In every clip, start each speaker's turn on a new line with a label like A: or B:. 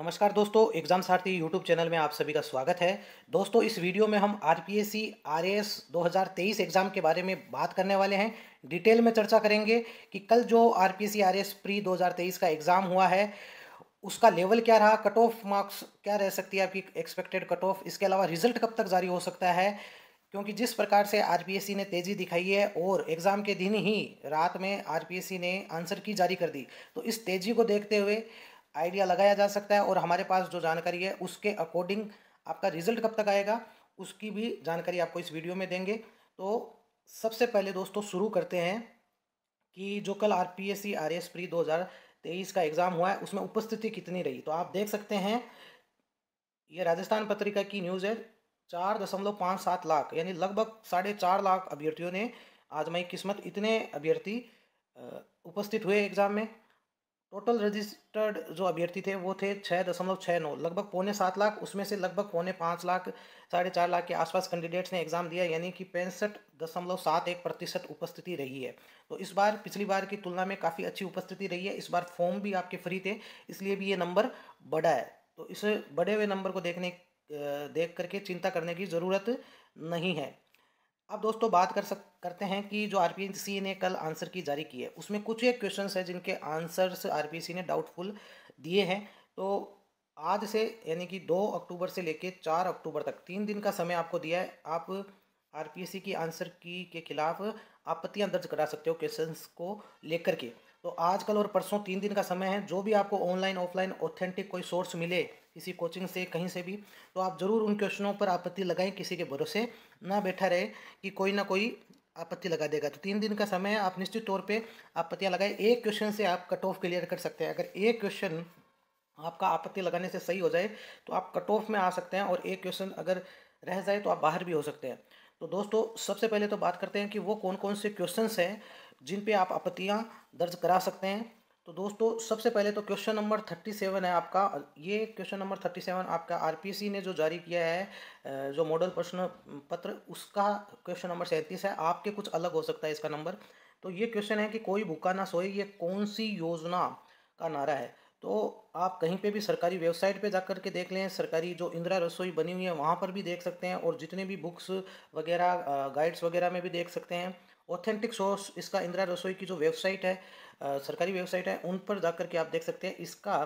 A: नमस्कार दोस्तों एग्जाम सारथी यूट्यूब चैनल में आप सभी का स्वागत है दोस्तों इस वीडियो में हम R P S C R S दो हज़ार तेईस एग्ज़ाम के बारे में बात करने वाले हैं डिटेल में चर्चा करेंगे कि कल जो R P S C R S pre दो हज़ार तेईस का एग्ज़ाम हुआ है उसका लेवल क्या रहा कट ऑफ मार्क्स क्या रह सकती है आपकी एक्सपेक्टेड कट ऑफ इसके अलावा रिजल्ट कब तक जारी हो सकता है क्योंकि जिस प्रकार से सी ने तेज़ी दिखाई है और एग्ज़ाम के दिन ही रात में सी ने आंसर की जारी कर दी तो इस तेज़ी को देखते हुए आइडिया लगाया जा सकता है और हमारे पास जो जानकारी है उसके अकॉर्डिंग आपका रिजल्ट कब तक आएगा उसकी भी जानकारी आपको इस वीडियो में देंगे तो सबसे पहले दोस्तों शुरू करते हैं कि जो कल R P S C R S pre दो हज़ार तेईस का एग्ज़ाम हुआ है उसमें उपस्थिति कितनी रही तो आप देख सकते हैं ये राजस्थान पत्रिका की न्यूज़ है चार दशमलव पाँच सात लाख यानी लगभग साढ़े चार लाख अभ्यर्थियों ने आजमाई किस्मत इतने अभ्यर्थी उपस्थित हुए एग्ज़ाम में टोटल रजिस्टर्ड जो अभ्यर्थी थे वो थे छः दशमलव छः नौ लगभग पौने सात लाख उसमें से लगभग पौने पाँच लाख साढ़े चार लाख के आसपास कैंडिडेट्स ने एग्ज़ाम दिया यानी कि पैंसठ दशमलव सात एक प्रतिशत उपस्थिति रही है तो इस बार पिछली बार की तुलना में काफ़ी अच्छी उपस्थिति रही है इस बार फॉर्म भी आपके फ्री थे इसलिए भी ये नंबर बढ़ा है तो इस बढ़े हुए नंबर को देखने देख करके चिंता करने की ज़रूरत नहीं है अब दोस्तों बात कर सक करते हैं कि जो आर ने कल आंसर की जारी की है उसमें कुछ एक क्वेश्चन है जिनके आंसर्स आर ने डाउटफुल दिए हैं तो आज से यानी कि दो अक्टूबर से लेकर चार अक्टूबर तक तीन दिन का समय आपको दिया है आप आर की आंसर की के खिलाफ आपत्तियां दर्ज करा सकते हो क्वेश्चंस को लेकर के तो आज कल और परसों तीन दिन का समय है जो भी आपको ऑनलाइन ऑफलाइन ऑथेंटिक कोई सोर्स मिले किसी कोचिंग से कहीं से भी तो आप ज़रूर उन क्वेश्चनों पर आपत्ति लगाएं किसी के भरोसे ना बैठा रहे कि कोई ना कोई आपत्ति लगा देगा तो तीन दिन का समय आप निश्चित तौर पे आपत्तियाँ लगाए एक क्वेश्चन से आप कट ऑफ क्लियर कर सकते हैं अगर एक क्वेश्चन आपका आपत्ति लगाने से सही हो जाए तो आप कट ऑफ में आ सकते हैं और एक क्वेश्चन अगर रह जाए तो आप बाहर भी हो सकते हैं तो दोस्तों सबसे पहले तो बात करते हैं कि वो कौन कौन से क्वेश्चन हैं जिन पर आप आपत्तियाँ दर्ज करा सकते हैं तो दोस्तों सबसे पहले तो क्वेश्चन नंबर थर्टी सेवन है आपका ये क्वेश्चन नंबर थर्टी सेवन आपका आरपीसी ने जो जारी किया है जो मॉडल प्रश्न पत्र उसका क्वेश्चन नंबर सैंतीस है आपके कुछ अलग हो सकता है इसका नंबर तो ये क्वेश्चन है कि कोई भूखा ना सोए ये कौन सी योजना का नारा है तो आप कहीं पे भी सरकारी वेबसाइट पे जा कर के देख लें सरकारी जो इंदिरा रसोई बनी हुई है वहाँ पर भी देख सकते हैं और जितने भी बुक्स वगैरह गाइड्स वगैरह में भी देख सकते हैं ऑथेंटिक सोर्स इसका इंदिरा रसोई की जो वेबसाइट है आ, सरकारी वेबसाइट है उन पर जा करके आप देख सकते हैं इसका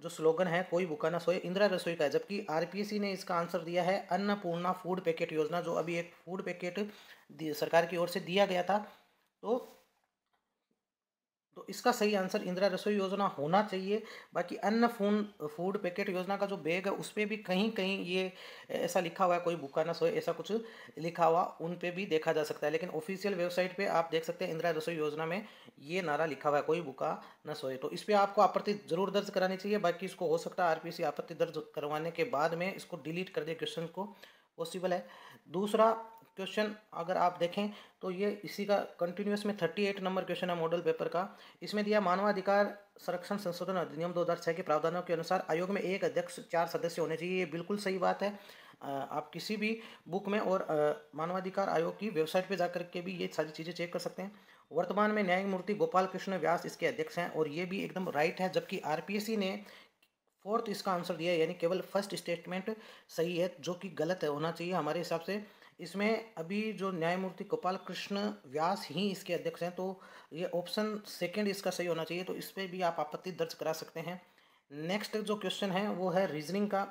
A: जो स्लोगन है कोई भूखा ना सोए इंदिरा रसोई का है जबकि आर ने इसका आंसर दिया है अन्नपूर्णा फूड पैकेट योजना जो अभी एक फूड पैकेट सरकार की ओर से दिया गया था तो तो इसका सही आंसर इंदिरा रसोई योजना होना चाहिए बाकी अन्य फून फूड पैकेट योजना का जो बैग है उस पर भी कहीं कहीं ये ऐसा लिखा हुआ है कोई भूखा ना सोए ऐसा कुछ लिखा हुआ उन पर भी देखा जा सकता है लेकिन ऑफिशियल वेबसाइट पे आप देख सकते हैं इंदिरा रसोई योजना में ये नारा लिखा हुआ है कोई भूखा ना सोए तो इस पर आपको आपत्ति जरूर दर्ज करानी चाहिए बाकी इसको हो सकता है आरपीसी आपत्ति दर्ज करवाने के बाद में इसको डिलीट कर दे क्वेश्चन को पॉसिबल है दूसरा क्वेश्चन अगर आप देखें तो ये इसी का कंटिन्यूस में थर्टी एट नंबर क्वेश्चन है मॉडल पेपर का इसमें दिया मानवाधिकार संरक्षण संशोधन अधिनियम 2006 के प्रावधानों के अनुसार आयोग में एक अध्यक्ष चार सदस्य होने चाहिए ये बिल्कुल सही बात है आप किसी भी बुक में और मानवाधिकार आयोग की वेबसाइट पर जाकर के भी ये सारी चीज़ें चेक कर सकते हैं वर्तमान में न्यायमूर्ति गोपाल कृष्ण व्यास इसके अध्यक्ष हैं और ये भी एकदम राइट है जबकि आर ने फोर्थ इसका आंसर दिया यानी केवल फर्स्ट स्टेटमेंट सही है जो कि गलत है होना चाहिए हमारे हिसाब से इसमें अभी जो न्यायमूर्ति गोपाल कृष्ण व्यास ही इसके अध्यक्ष हैं तो ये ऑप्शन सेकंड इसका सही होना चाहिए तो इस पर भी आप आपत्ति दर्ज करा सकते हैं नेक्स्ट जो क्वेश्चन है वो है रीजनिंग का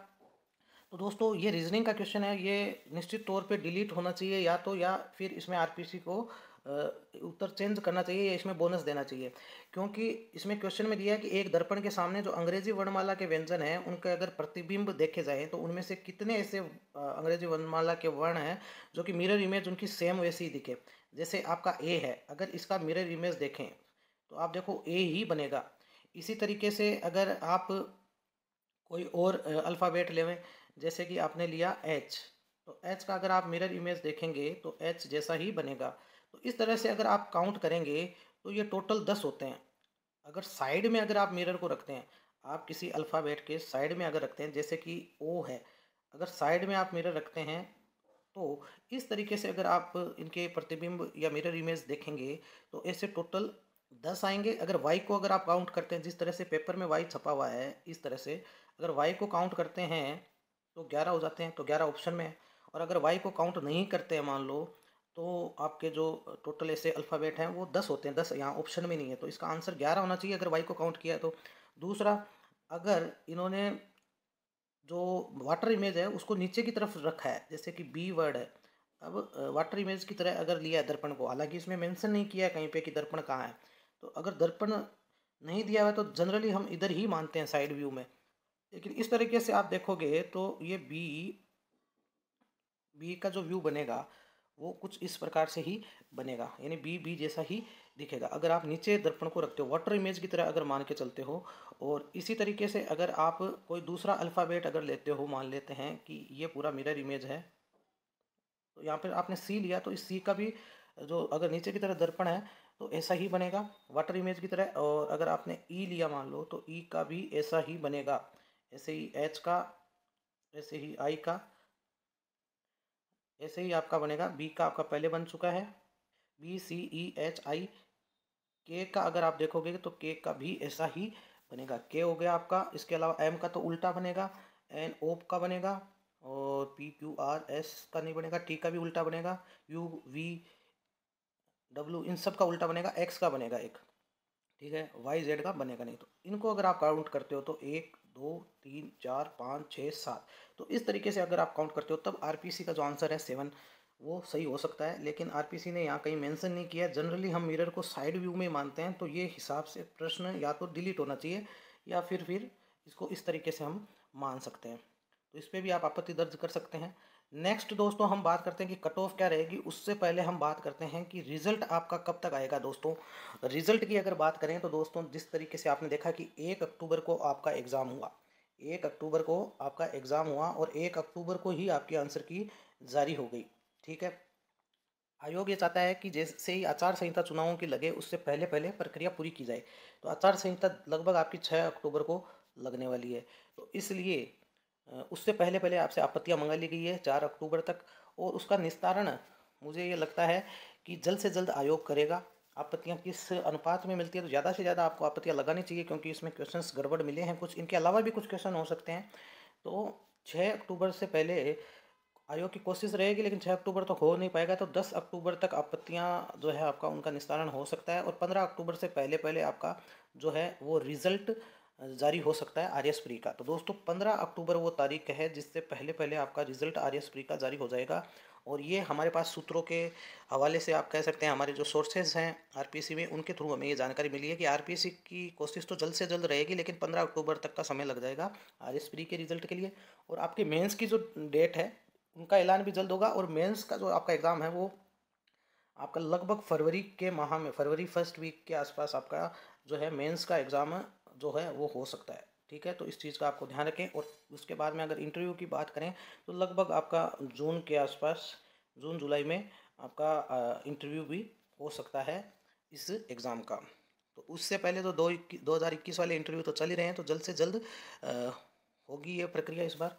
A: तो दोस्तों ये रीजनिंग का क्वेश्चन है ये निश्चित तौर पे डिलीट होना चाहिए या तो या फिर इसमें आरपीसी को उत्तर चेंज करना चाहिए या इसमें बोनस देना चाहिए क्योंकि इसमें क्वेश्चन में दिया है कि एक दर्पण के सामने जो अंग्रेजी वर्णमाला के व्यंजन हैं उनके अगर प्रतिबिंब देखे जाए तो उनमें से कितने ऐसे अंग्रेजी वर्णमाला के वर्ण हैं जो कि मिरर इमेज उनकी सेम वैसे ही दिखे जैसे आपका ए है अगर इसका मिरर इमेज देखें तो आप देखो ए ही बनेगा इसी तरीके से अगर आप कोई और अल्फ़ाबेट लेवें जैसे कि आपने लिया एच तो एच का अगर आप मिरर इमेज देखेंगे तो एच जैसा ही बनेगा तो इस तरह से अगर आप काउंट करेंगे तो ये टोटल दस होते हैं अगर साइड में अगर आप मिरर को रखते हैं आप किसी अल्फ़ाबेट के साइड में अगर रखते हैं जैसे कि ओ है अगर साइड में आप मिरर रखते हैं तो इस तरीके से अगर आप इनके प्रतिबिंब या मिरर इमेज देखेंगे तो ऐसे टोटल दस आएंगे अगर वाई को अगर आप काउंट करते हैं जिस तरह से पेपर में वाई छपा हुआ है इस तरह से अगर वाई को काउंट करते हैं तो ग्यारह हो जाते हैं तो ग्यारह ऑप्शन में है और अगर वाई को काउंट नहीं करते हैं मान लो तो आपके जो टोटल ऐसे अल्फ़ाबेट हैं वो दस होते हैं दस यहाँ ऑप्शन में नहीं है तो इसका आंसर ग्यारह होना चाहिए अगर वाई को काउंट किया तो दूसरा अगर इन्होंने जो वाटर इमेज है उसको नीचे की तरफ रखा है जैसे कि बी वर्ड है अब वाटर इमेज की तरह अगर लिया है दर्पण को हालांकि इसमें मेंशन नहीं किया है कहीं पे कि दर्पण कहाँ है तो अगर दर्पण नहीं दिया हुआ तो जनरली हम इधर ही मानते हैं साइड व्यू में लेकिन इस तरीके से आप देखोगे तो ये बी बी का जो व्यू बनेगा वो कुछ इस प्रकार से ही बनेगा यानी बी बी जैसा ही दिखेगा अगर आप नीचे दर्पण को रखते हो वाटर इमेज की तरह अगर मान के चलते हो और इसी तरीके से अगर आप कोई दूसरा अल्फ़ाबेट अगर लेते हो मान लेते हैं कि ये पूरा मिरर इमेज है तो यहाँ पर आपने सी लिया तो इस सी का भी जो अगर नीचे की तरह दर्पण है तो ऐसा ही बनेगा वाटर इमेज की तरह और अगर आपने ई e लिया मान लो तो ई e का भी ऐसा ही बनेगा ऐसे ही एच का ऐसे ही आई का ऐसे ही आपका बनेगा बी का आपका पहले बन चुका है B C E H I के का अगर आप देखोगे तो के का भी ऐसा ही बनेगा के हो गया आपका इसके अलावा एम का तो उल्टा बनेगा एन ओ का बनेगा और पी क्यू आर एस का नहीं बनेगा टी का भी उल्टा बनेगा यू वी डब्ल्यू इन सब का उल्टा बनेगा एक्स का बनेगा एक ठीक है वाई जेड का बनेगा नहीं तो इनको अगर आप काउंट करते हो तो एक दो तीन चार पाँच छः सात तो इस तरीके से अगर आप काउंट करते हो तब आर का जो आंसर है सेवन वो सही हो सकता है लेकिन आर ने यहाँ कहीं मेंशन नहीं किया जनरली हम मिरर को साइड व्यू में मानते हैं तो ये हिसाब से प्रश्न या तो डिलीट होना चाहिए या फिर फिर इसको इस तरीके से हम मान सकते हैं तो इस पर भी आप आपत्ति दर्ज कर सकते हैं नेक्स्ट दोस्तों हम बात करते हैं कि कट ऑफ क्या रहेगी उससे पहले हम बात करते हैं कि रिजल्ट आपका कब तक आएगा दोस्तों रिजल्ट की अगर बात करें तो दोस्तों जिस तरीके से आपने देखा कि एक अक्टूबर को आपका एग्ज़ाम हुआ एक अक्टूबर को आपका एग्ज़ाम हुआ और एक अक्टूबर को ही आपकी आंसर की जारी हो गई ठीक है आयोग ये चाहता है कि जैसे ही आचार संहिता चुनावों की लगे उससे पहले पहले प्रक्रिया पूरी की जाए तो आचार संहिता लगभग आपकी छः अक्टूबर को लगने वाली है तो इसलिए उससे पहले पहले आपसे आपत्तियां मंगा ली गई है चार अक्टूबर तक और उसका निस्तारण मुझे ये लगता है कि जल्द से जल्द आयोग करेगा आपत्तियां किस अनुपात में मिलती है तो ज़्यादा से ज़्यादा आपको आपत्तियां लगानी चाहिए क्योंकि इसमें क्वेश्चन गड़बड़ मिले हैं कुछ इनके अलावा भी कुछ क्वेश्चन हो सकते हैं तो छः अक्टूबर से पहले आयोग की कोशिश रहेगी लेकिन छः अक्टूबर तक तो हो नहीं पाएगा तो दस अक्टूबर तक आपत्तियाँ जो है आपका उनका निस्तारण हो सकता है और पंद्रह अक्टूबर से पहले पहले आपका जो है वो रिज़ल्ट जारी हो सकता है आर एस प्री का तो दोस्तों पंद्रह अक्टूबर वो तारीख है जिससे पहले पहले आपका रिजल्ट आर एस प्री का जारी हो जाएगा और ये हमारे पास सूत्रों के हवाले से आप कह सकते हैं हमारे जो सोर्सेज हैं आरपीसी में उनके थ्रू हमें ये जानकारी मिली है कि आरपीसी की कोशिश तो जल्द से जल्द रहेगी लेकिन पंद्रह अक्टूबर तक का समय लग जाएगा आर एस प्री के रिजल्ट के लिए और आपके मेंस की जो डेट है उनका ऐलान भी जल्द होगा और मेन्स का जो आपका एग्ज़ाम है वो आपका लगभग फरवरी के माह में फरवरी फर्स्ट वीक के आसपास आपका जो है मेंस का एग्ज़ाम जो है वो हो सकता है ठीक है तो इस चीज़ का आपको ध्यान रखें और उसके बाद में अगर इंटरव्यू की बात करें तो लगभग आपका जून के आसपास जून जुलाई में आपका इंटरव्यू भी हो सकता है इस एग्ज़ाम का तो उससे पहले तो दो दो हज़ार इक्कीस वाले इंटरव्यू तो चल ही रहे हैं तो जल्द से जल्द होगी ये प्रक्रिया इस बार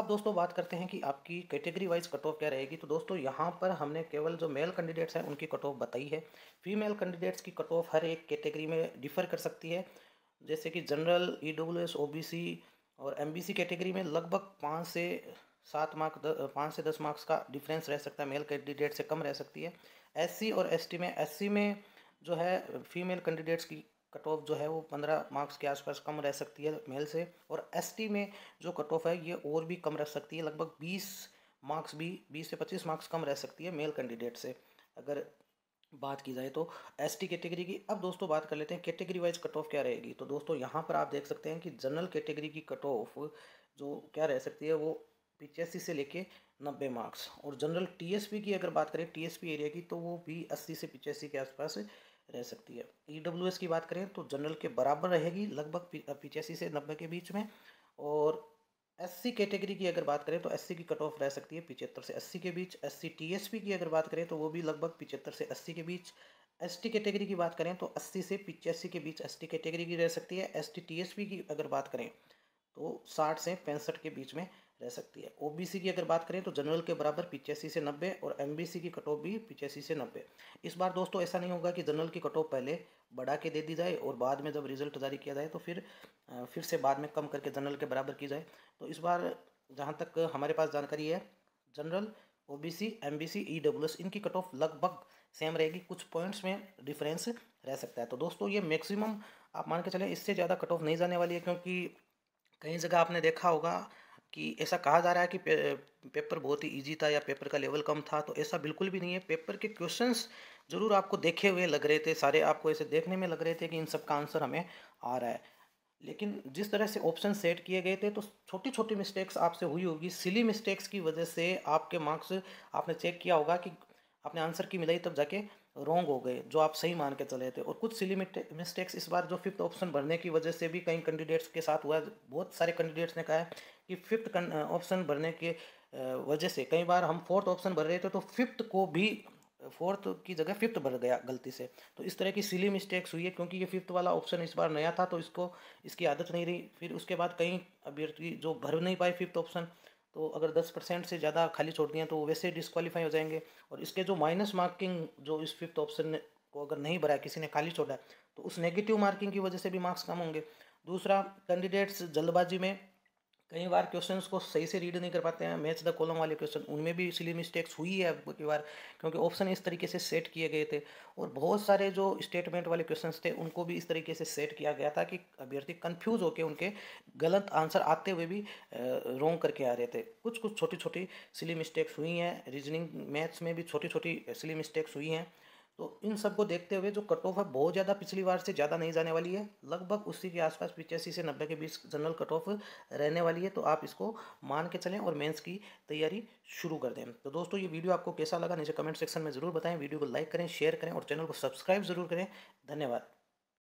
A: अब दोस्तों बात करते हैं कि आपकी कैटेगरी वाइज कट ऑफ क्या रहेगी तो दोस्तों यहाँ पर हमने केवल जो मेल कैंडिडेट्स हैं उनकी कट ऑफ बताई है फीमेल कैंडिडेट्स की कट ऑफ हर एक कैटेगरी में डिफ़र कर सकती है जैसे कि general E W S O B C और एम बी सी कैटेगरी में लगभग पाँच से सात मार्क पाँच से दस मार्क्स का डिफरेंस रह सकता है मेल कैंडिडेट से कम रह सकती है एस सी और एस टी में एस सी में जो है फीमेल कैंडिडेट्स की कट ऑफ जो है वो पंद्रह मार्क्स के आसपास कम रह सकती है मेल से और एस टी में जो कट ऑफ है ये और भी कम रह सकती है लगभग बीस मार्क्स भी बीस से पच्चीस मार्क्स कम रह सकती है मेल कैंडिडेट से अगर बात की जाए तो एस टी कैटेगरी की अब दोस्तों बात कर लेते हैं कैटेगरी वाइज कट ऑफ क्या रहेगी तो दोस्तों यहाँ पर आप देख सकते हैं कि जनरल कैटेगरी की कट ऑफ जो क्या रह सकती है वो पिचासी से लेके नब्बे मार्क्स और जनरल पी की अगर बात करें पी एरिया की तो वो भी अस्सी से पिचासी के आसपास रह सकती है एस e की बात करें तो जनरल के बराबर रहेगी लगभग पिचासी से नब्बे के बीच में और एससी कैटेगरी की अगर बात करें तो एससी की कट ऑफ रह सकती है पिचहत्तर से अस्सी के बीच एससी टीएसपी की अगर बात करें तो वो भी लगभग पिचहत्तर से अस्सी के बीच एसटी कैटेगरी की बात करें तो अस्सी से पिचासी के बीच एसटी कैटेगरी की रह सकती है एसटी टीएसपी की अगर बात करें तो साठ से पैंसठ के बीच में रह सकती है ओबीसी की अगर बात करें तो जनरल के बराबर पिचासी से नब्बे और एमबीसी की कट ऑफ भी पिचासी से नब्बे इस बार दोस्तों ऐसा नहीं होगा कि जनरल की कट ऑफ पहले बढ़ा के दे दी जाए और बाद में जब रिजल्ट जारी किया जाए तो फिर फिर से बाद में कम करके जनरल के बराबर की जाए तो इस बार जहाँ तक हमारे पास जानकारी है general O B C M B C E W S इनकी कट ऑफ लगभग सेम रहेगी कुछ पॉइंट्स में डिफरेंस रह सकता है तो दोस्तों ये मैक्सिमम आप मान के चलें इससे ज़्यादा कट ऑफ नहीं जाने वाली है क्योंकि कई जगह आपने देखा होगा कि ऐसा कहा जा रहा है कि पे, पेपर बहुत ही ईजी था या पेपर का लेवल कम था तो ऐसा बिल्कुल भी नहीं है पेपर के क्वेश्चंस ज़रूर आपको देखे हुए लग रहे थे सारे आपको ऐसे देखने में लग रहे थे कि इन सब का आंसर हमें आ रहा है लेकिन जिस तरह से ऑप्शन सेट किए गए थे तो छोटी छोटी मिस्टेक्स आपसे हुई होगी सिली मिस्टेक्स की वजह से आपके मार्क्स आपने चेक किया होगा कि आपने आंसर की मिलाई तब जाके रोंग हो गए जो आप सही मान के चले थे और कुछ सिली मिस्टेक्स इस बार जो फिफ्थ ऑप्शन भरने की वजह से भी कई कैंडिडेट्स के साथ हुआ बहुत सारे कैंडिडेट्स ने कहा है कि फिफ्थ ऑप्शन भरने के वजह से कई बार हम फोर्थ ऑप्शन भर रहे थे तो फिफ्थ को भी फोर्थ की जगह फिफ्थ भर गया गलती से तो इस तरह की सिली मिस्टेक्स हुई है क्योंकि ये फिफ्थ वाला ऑप्शन इस बार नया था तो इसको इसकी आदत नहीं रही फिर उसके बाद कई अभ्यर्थी जो भर नहीं पाए फिफ्थ ऑप्शन तो अगर दस परसेंट से ज़्यादा खाली छोड़ दिए तो वैसे डिसक्वालीफाई हो जाएंगे और इसके जो माइनस मार्किंग जो इस फिफ्थ ऑप्शन को अगर नहीं भरा किसी ने खाली छोड़ा तो उस नेगेटिव मार्किंग की वजह से भी मार्क्स कम होंगे दूसरा कैंडिडेट्स जल्दबाजी में कई बार क्वेश्चन को सही से रीड नहीं कर पाते हैं मैच द कॉलम वाले क्वेश्चन उनमें भी इसलिए मिस्टेक्स हुई है कई बार क्योंकि ऑप्शन इस तरीके से सेट किए गए थे और बहुत सारे जो स्टेटमेंट वाले क्वेश्चन थे उनको भी इस तरीके से सेट किया गया था कि अभ्यर्थी कन्फ्यूज होकर उनके गलत आंसर आते हुए भी रॉन्ग करके आ रहे थे कुछ कुछ छोटी छोटी सिली मिस्टेक्स हुई हैं रीजनिंग मैथ्स में भी छोटी छोटी सिली मिस्टेक्स हुई हैं तो इन सबको देखते हुए जो कट ऑफ है बहुत ज़्यादा पिछली बार से ज़्यादा नहीं जाने वाली है लगभग उसी के आसपास पिचासी से नब्बे के बीच जनरल कट ऑफ रहने वाली है तो आप इसको मान के चलें और मेंस की तैयारी शुरू कर दें तो दोस्तों ये वीडियो आपको कैसा लगा नीचे कमेंट सेक्शन में ज़रूर बताएं वीडियो को लाइक करें शेयर करें और चैनल को सब्सक्राइब ज़रूर करें धन्यवाद